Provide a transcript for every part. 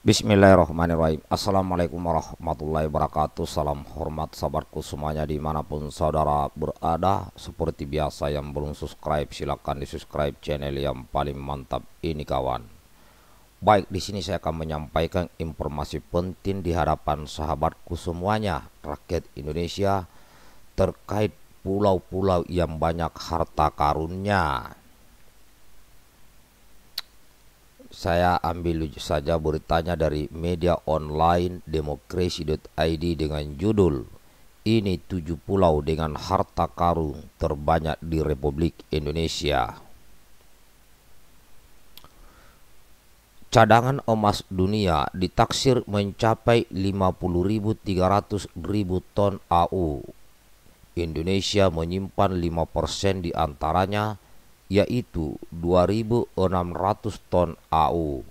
Bismillahirrahmanirrahim Assalamualaikum warahmatullahi wabarakatuh Salam hormat sahabatku semuanya dimanapun saudara berada Seperti biasa yang belum subscribe silahkan di subscribe channel yang paling mantap ini kawan Baik di sini saya akan menyampaikan informasi penting di hadapan sahabatku semuanya Rakyat Indonesia terkait pulau-pulau yang banyak harta karunnya Saya ambil saja beritanya dari media online demokrasi.id dengan judul Ini tujuh pulau dengan harta karun terbanyak di Republik Indonesia. Cadangan emas dunia ditaksir mencapai 50.300.000 ton AU. Indonesia menyimpan 5% di antaranya yaitu 2600 ton AU.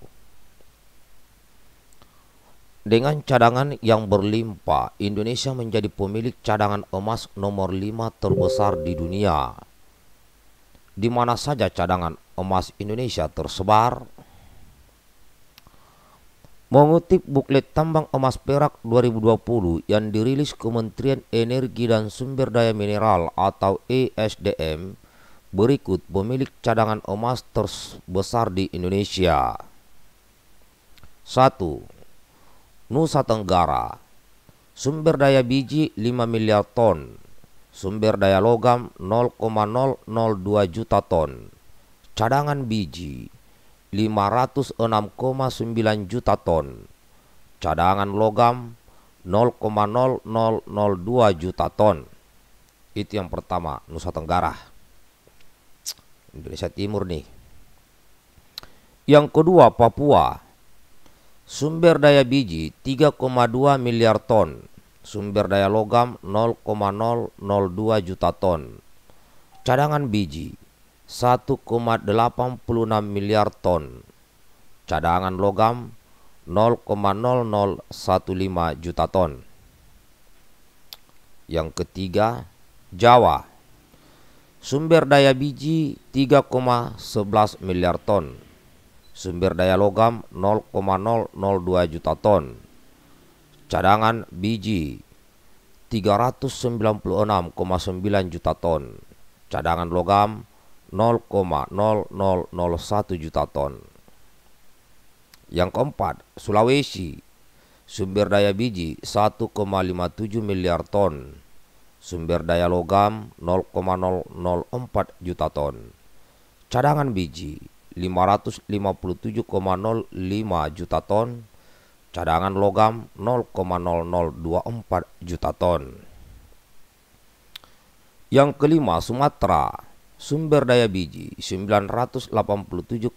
Dengan cadangan yang berlimpah, Indonesia menjadi pemilik cadangan emas nomor 5 terbesar di dunia. Di mana saja cadangan emas Indonesia tersebar? Mengutip buklet tambang emas perak 2020 yang dirilis Kementerian Energi dan Sumber Daya Mineral atau ESDM, Berikut pemilik cadangan emas terbesar di Indonesia. 1. Nusa Tenggara. Sumber daya biji 5 miliar ton. Sumber daya logam 0,002 juta ton. Cadangan biji 506,9 juta ton. Cadangan logam 0,0002 juta ton. Itu yang pertama, Nusa Tenggara. Indonesia Timur nih. Yang kedua Papua. Sumber daya biji 3,2 miliar ton. Sumber daya logam 0,002 juta ton. Cadangan biji 1,86 miliar ton. Cadangan logam 0,0015 juta ton. Yang ketiga Jawa Sumber daya biji 3,11 miliar ton. Sumber daya logam 0,002 juta ton. Cadangan biji 396,9 juta ton. Cadangan logam 0,0001 juta ton. Yang keempat, Sulawesi. Sumber daya biji 1,57 miliar ton Sumber daya logam 0,004 juta ton. Cadangan biji 557,05 juta ton. Cadangan logam 0,0024 juta ton. Yang kelima Sumatera sumber daya biji 987,87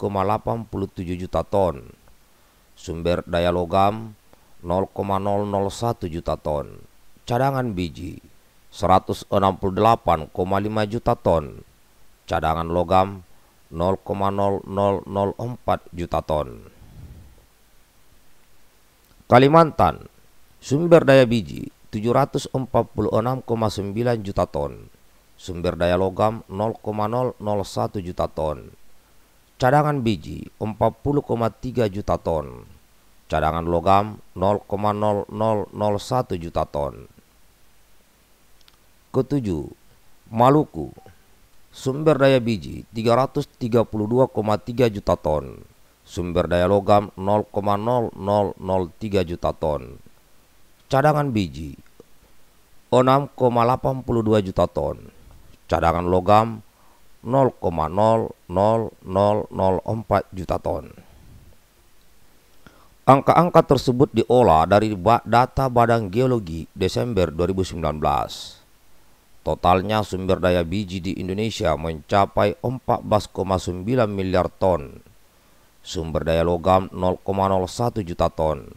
juta ton, sumber daya logam 0,001 juta ton, cadangan biji 168,5 juta ton. Cadangan logam 0,0004 juta ton. Kalimantan, sumber daya biji 746,9 juta ton. Sumber daya logam 0,001 juta ton. Cadangan biji 40,3 juta ton. Cadangan logam 0,0001 juta ton. Ketujuh, Maluku. Sumber daya biji 332,3 juta ton. Sumber daya logam 0,0003 juta ton. Cadangan biji 6,82 juta ton. Cadangan logam 0,00004 juta ton. Angka-angka tersebut diolah dari data Badan Geologi Desember 2019. Totalnya sumber daya biji di Indonesia mencapai 14,9 miliar ton. Sumber daya logam 0,01 juta ton.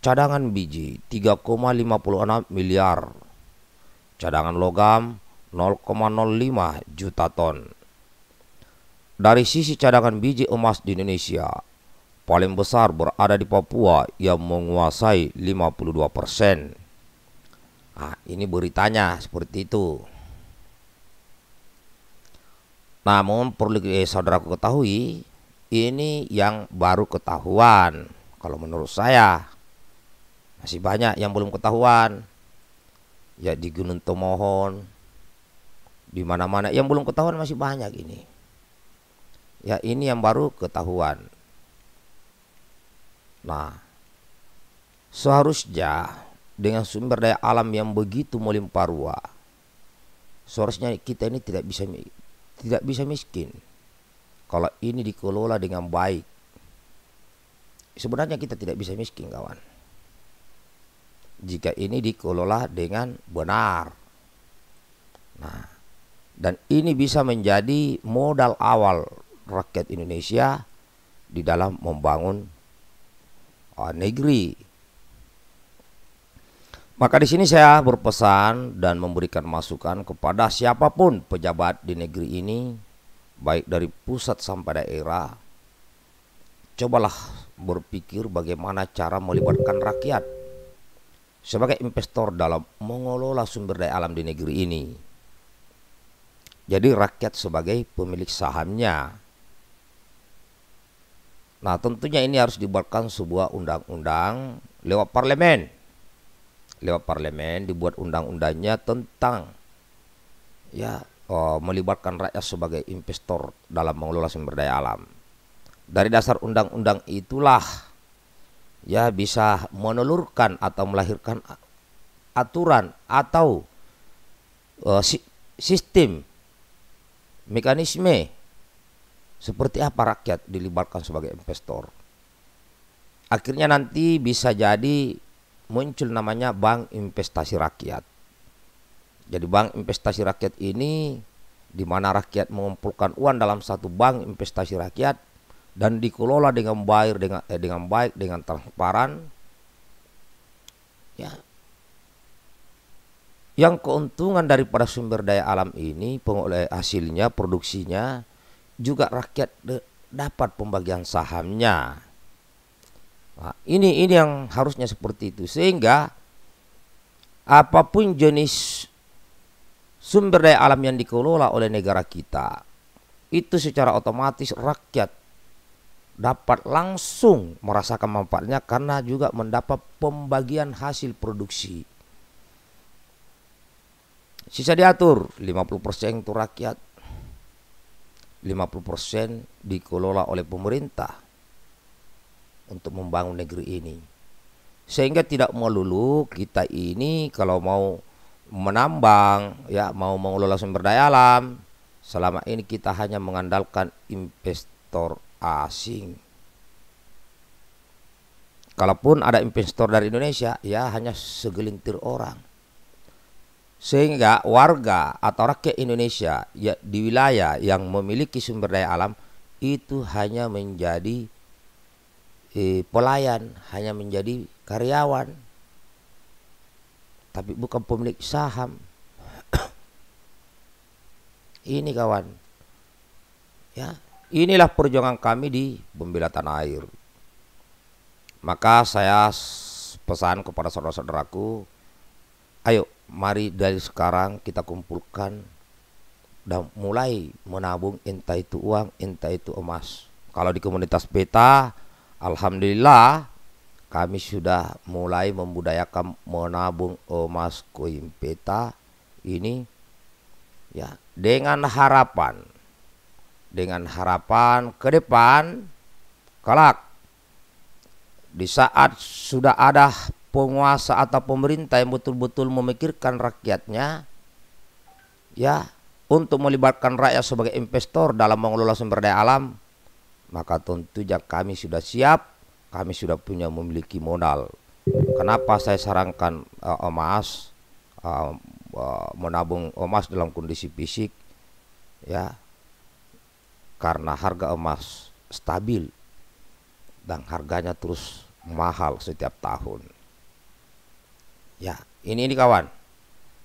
Cadangan biji 3,56 miliar. Cadangan logam 0,05 juta ton. Dari sisi cadangan biji emas di Indonesia, paling besar berada di Papua yang menguasai 52 persen. Nah, ini beritanya seperti itu. Namun perlu eh, saudara ketahui ini yang baru ketahuan kalau menurut saya masih banyak yang belum ketahuan ya di Gunung Tomohon di mana-mana yang belum ketahuan masih banyak ini ya ini yang baru ketahuan nah seharusnya dengan sumber daya alam yang begitu melimpah ruah. Seharusnya kita ini tidak bisa tidak bisa miskin. Kalau ini dikelola dengan baik. Sebenarnya kita tidak bisa miskin, kawan. Jika ini dikelola dengan benar. Nah, dan ini bisa menjadi modal awal rakyat Indonesia di dalam membangun uh, negeri maka di sini saya berpesan dan memberikan masukan kepada siapapun pejabat di negeri ini, baik dari pusat sampai daerah. Cobalah berpikir bagaimana cara melibatkan rakyat sebagai investor dalam mengelola sumber daya alam di negeri ini. Jadi rakyat sebagai pemilik sahamnya. Nah tentunya ini harus dibuatkan sebuah undang-undang lewat parlemen lewat parlemen dibuat undang-undangnya tentang ya oh, melibatkan rakyat sebagai investor dalam mengelola sumber daya alam. Dari dasar undang-undang itulah ya bisa menelurkan atau melahirkan aturan atau uh, si sistem mekanisme seperti apa rakyat dilibatkan sebagai investor. Akhirnya nanti bisa jadi muncul namanya bank investasi rakyat. Jadi bank investasi rakyat ini di mana rakyat mengumpulkan uang dalam satu bank investasi rakyat dan dikelola dengan baik dengan eh, dengan baik dengan transparan. Ya. Yang keuntungan daripada sumber daya alam ini pengoleh hasilnya produksinya juga rakyat dapat pembagian sahamnya. Nah, ini ini yang harusnya seperti itu sehingga apapun jenis sumber daya alam yang dikelola oleh negara kita itu secara otomatis rakyat dapat langsung merasakan manfaatnya karena juga mendapat pembagian hasil produksi. Sisa diatur 50% itu rakyat, 50% dikelola oleh pemerintah untuk membangun negeri ini. Sehingga tidak melulu kita ini kalau mau menambang, ya mau mengelola sumber daya alam, selama ini kita hanya mengandalkan investor asing. Kalaupun ada investor dari Indonesia, ya hanya segelintir orang. Sehingga warga atau rakyat Indonesia ya, di wilayah yang memiliki sumber daya alam itu hanya menjadi pelayan, hanya menjadi karyawan, tapi bukan pemilik saham. Ini kawan, ya inilah perjuangan kami di pembela tanah air. Maka saya pesan kepada saudara-saudaraku, ayo mari dari sekarang kita kumpulkan dan mulai menabung entah itu uang, entah itu emas. Kalau di komunitas peta Alhamdulillah kami sudah mulai membudayakan menabung emas koin peta ini ya dengan harapan dengan harapan ke depan kelak di saat sudah ada penguasa atau pemerintah yang betul-betul memikirkan rakyatnya ya untuk melibatkan rakyat sebagai investor dalam mengelola sumber daya alam maka tentunya kami sudah siap, kami sudah punya memiliki modal. Kenapa saya sarankan uh, emas uh, uh, menabung emas dalam kondisi fisik ya? Karena harga emas stabil dan harganya terus mahal setiap tahun. Ya, ini ini kawan.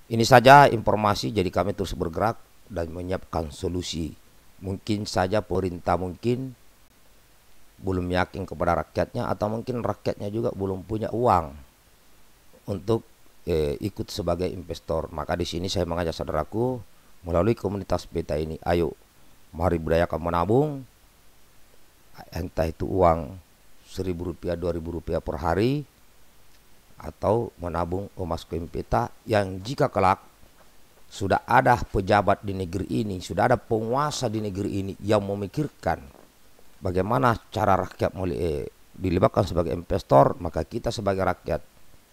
Ini saja informasi jadi kami terus bergerak dan menyiapkan solusi. Mungkin saja pemerintah mungkin belum yakin kepada rakyatnya atau mungkin rakyatnya juga belum punya uang untuk eh, ikut sebagai investor. Maka di sini saya mengajak saudaraku melalui komunitas beta ini, ayo mari budayakan menabung entah itu uang seribu rupiah dua ribu rupiah per hari atau menabung emas koin peta yang jika kelak sudah ada pejabat di negeri ini, sudah ada penguasa di negeri ini yang memikirkan bagaimana cara rakyat mulai eh, dilibatkan sebagai investor, maka kita sebagai rakyat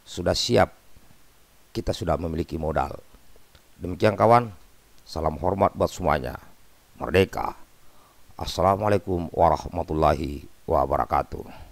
sudah siap. Kita sudah memiliki modal. Demikian kawan, salam hormat buat semuanya. Merdeka. Assalamualaikum warahmatullahi wabarakatuh.